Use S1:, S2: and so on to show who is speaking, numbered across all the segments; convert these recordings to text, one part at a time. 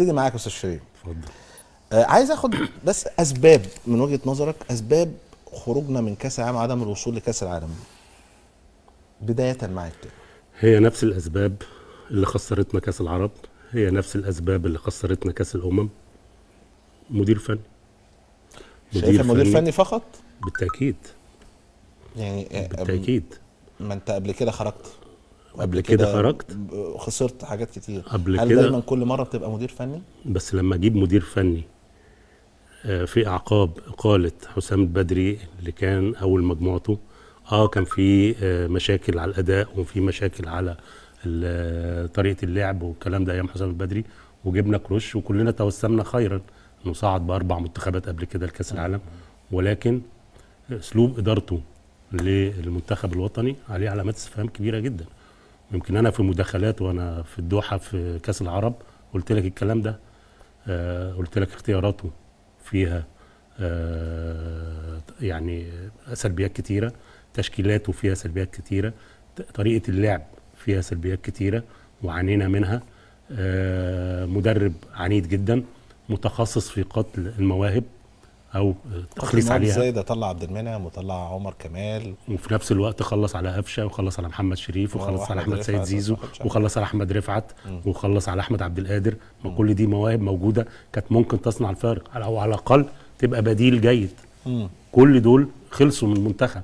S1: هبتدي معاك يا استاذ شريف اتفضل آه، عايز اخد بس اسباب من وجهه نظرك اسباب خروجنا من كاس العالم عدم الوصول لكاس العالم بدايه معاك كده
S2: هي نفس الاسباب اللي خسرتنا كاس العرب هي نفس الاسباب اللي خسرتنا كاس الامم مدير فني مدير مدير فني, فني فقط
S1: بالتاكيد يعني آه، بالتاكيد ما انت قبل كده خرجت قبل كده خرجت خسرت حاجات كتير قبل هل كده دايما كل مره بتبقى مدير فني
S2: بس لما اجيب مدير فني آه، في اعقاب اقاله حسام البدري اللي كان اول مجموعته اه كان في آه، مشاكل على الاداء وفي مشاكل على آه، طريقه اللعب والكلام ده ايام حسام البدري وجبنا كروش وكلنا توسمنا خيرا انه صعد باربع منتخبات قبل كده لكاس العالم ولكن اسلوب ادارته للمنتخب الوطني عليه علامات استفهام كبيره جدا يمكن انا في مداخلات وانا في الدوحه في كاس العرب قلت لك الكلام ده آه، قلت لك اختياراته فيها آه، يعني سلبيات كتيره تشكيلاته فيها سلبيات كتيره طريقه اللعب فيها سلبيات كتيره وعانينا منها آه، مدرب عنيد جدا متخصص في قتل المواهب او تخليص عليها زي ده
S1: طلع عبد المنعم وطلع عمر
S2: كمال وفي نفس الوقت خلص على قفشه وخلص على محمد شريف وخلص على احمد سيد زيزو وخلص على احمد رفعت وخلص على احمد عبد القادر ما كل دي مواهب موجوده كانت ممكن تصنع الفارق او على الاقل تبقى بديل جيد كل دول خلصوا من المنتخب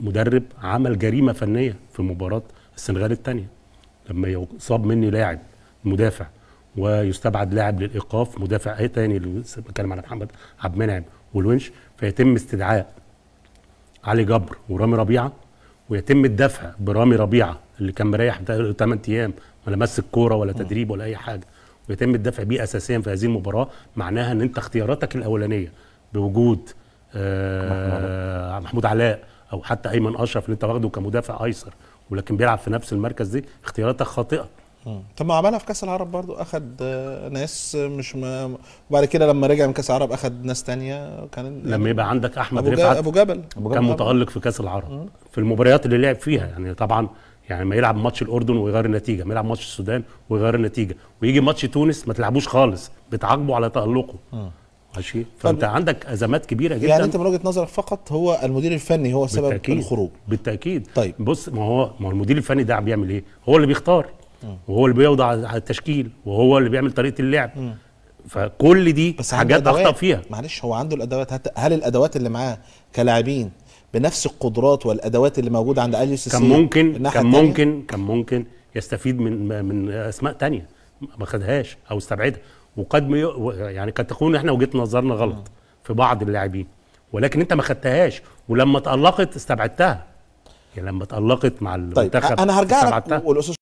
S2: مدرب عمل جريمه فنيه في مباراه السنغال الثانيه لما يصاب مني لاعب مدافع ويستبعد لاعب للايقاف مدافع تاني اللي بتكلم على محمد عبد المنعم والونش فيتم استدعاء علي جبر ورامي ربيعه ويتم الدفع برامي ربيعه اللي كان مريح 8 ايام ولا مس الكوره ولا تدريب ولا اي حاجه ويتم الدفع بيه اساسيا في هذه المباراه معناها ان انت اختياراتك الاولانيه بوجود آه محمود علاء او حتى ايمن اشرف اللي انت واخده كمدافع ايسر ولكن بيلعب في نفس المركز دي اختياراتك خاطئه طب ما عملها في كاس العرب
S1: برضو اخد آه، ناس مش ما وبعد كده لما رجع من كاس العرب اخد ناس تانية كان لما يبقى عندك احمد أبو رفعت ابو جبل أبو كان متالق
S2: في كاس العرب مم. في المباريات اللي لعب فيها يعني طبعا يعني ما يلعب ماتش الاردن ويغير النتيجه ما يلعب ماتش السودان ويغير النتيجه ويجي ماتش تونس ما تلعبوش خالص بتعاقبه على تالقه ماشي فانت عندك ازمات كبيره جدا يعني انت
S1: من وجهه نظرك فقط هو المدير الفني هو سبب بالتأكيد الخروج
S2: بالتاكيد طيب بص ما هو ما هو المدير الفني ده بيعمل ايه هو اللي بيختار وهو اللي بيوضع على التشكيل وهو اللي بيعمل طريقه اللعب فكل دي بس حاجات اخطا فيها
S1: معلش هو عنده الادوات هل الادوات اللي معاه كلاعبين بنفس القدرات والادوات اللي موجوده عند اليو سي إيه؟ كان ممكن كان ممكن
S2: كان ممكن يستفيد من من اسماء تانية ما خدهاش او استبعدها وقد يعني قد تكون احنا وجهه نظرنا غلط م. في بعض اللاعبين ولكن انت ما خدتهاش ولما تالقت استبعدتها يعني لما تالقت مع طيب، المنتخب طيب انا هرجع لك